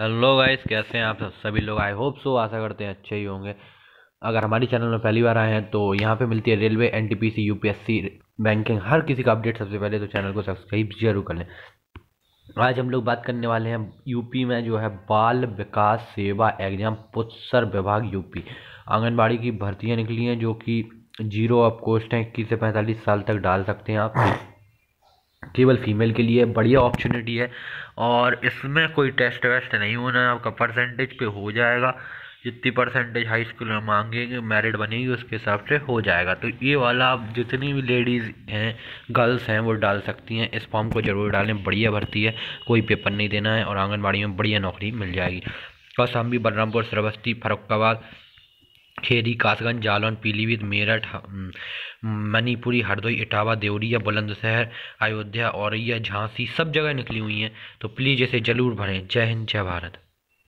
hello guys कैसे हैं आप सभी लोग आई होप सो आशा करते हैं अच्छे ही होंगे अगर हमारी चैनल में पहली बार आए हैं तो यहाँ पे मिलती है रेलवे एनटीपीसी यूपीएससी बैंकिंग हर किसी का अपडेट सबसे पहले तो चैनल को सब्सक्राइब जरूर कर लें आज हम लोग बात करने वाले हैं यूपी में जो है बाल विकास सेवा एग्जाम पुत्सर विभाग यूपी आंगनबाड़ी की भर्तियाँ निकली हैं जो कि जीरो अब कोस्ट हैं इक्कीस से पैंतालीस साल तक डाल सकते हैं आप केवल फीमेल के लिए बढ़िया अपॉर्चुनिटी है और इसमें कोई टेस्ट वेस्ट नहीं होना है आपका परसेंटेज पे हो जाएगा जितनी परसेंटेज हाई स्कूल में मांगेंगे मेरिट बनेगी उसके हिसाब से हो जाएगा तो ये वाला आप जितनी भी लेडीज़ हैं गर्ल्स हैं वो डाल सकती हैं इस फॉर्म को ज़रूर डालें बढ़िया भर्ती है कोई पेपर नहीं देना है और आंगनबाड़ी में बढ़िया नौकरी मिल जाएगी बस हम भी बलरामपुर श्रवस्ती फरुखाबाद खेरी कासगंज जालौन पीलीभीत मेरठ मणिपुरी हरदोई इटावा देवरिया बुलंदशहर अयोध्या औरैया झांसी सब जगह निकली हुई हैं तो प्लीज़ इसे ज़रूर भरें जय हिंद जय भारत